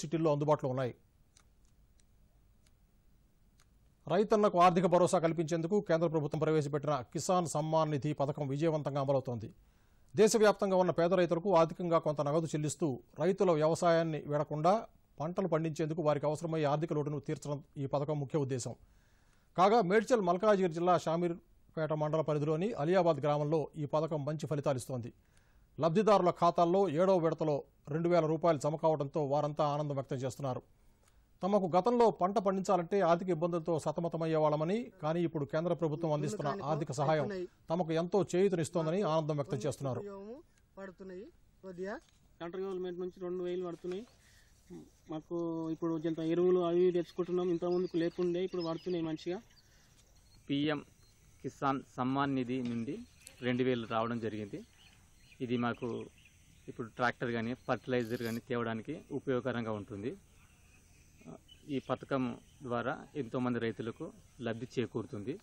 సిటీల్లో అందుబాటులో ఉన్నాయి రైతన్నకు ఆర్థిక భరోసా కల్పించేందుకు కేంద్ర ప్రభుత్వం ప్రవేశపెట్టిన కిసాన్ సమ్మాన్ నిధి పథకం విజయవంతంగా అమలవుతోంది దేశవ్యాప్తంగా ఉన్న పేద రైతులకు ఆర్థికంగా కొంత నగదు చెల్లిస్తూ రైతుల వ్యవసాయాన్ని వేడకుండా పంటలు పండించేందుకు వారికి అవసరమయ్యే ఆర్థిక లోటును తీర్చడం ఈ పథకం ముఖ్య ఉద్దేశం కాగా మేడ్చల్ మల్కాజిగిరి జిల్లా షామీర్పేట మండల పరిధిలోని అలియాబాద్ గ్రామంలో ఈ పథకం మంచి ఫలితాలిస్తోంది లబ్ధిదారుల ఖాతాల్లో ఏడవ విడతలో రెండు వేల రూపాయలు జమ కావడంతో వారంతా ఆనందం వ్యక్తం చేస్తున్నారు తమకు గతంలో పంట పండించాలంటే ఆర్థిక ఇబ్బందులతో సతమతమయ్యేవాళ్ళమని కానీ ఇప్పుడు కేంద్ర ప్రభుత్వం అందిస్తున్న ఆర్థిక సహాయం తమకు ఎంతో చేయూతనిస్తోందని ఆనందం వ్యక్తం చేస్తున్నారు నుంచి రెండు వేలు పడుతున్నాయి మాకు ఇప్పుడు ఇంత ఎరువులు అవి తెచ్చుకుంటున్నాం ఇంతకుముందుకు లేకుండే ఇప్పుడు వాడుతున్నాయి మంచిగా పిఎం కిసాన్ సమ్మాన్ నిధి నుండి రెండు వేలు రావడం జరిగింది ఇది మాకు ఇప్పుడు ట్రాక్టర్ కానీ ఫర్టిలైజర్ కానీ తేవడానికి ఉపయోగకరంగా ఉంటుంది ఈ పథకం ద్వారా ఎంతోమంది రైతులకు లబ్ధి చేకూరుతుంది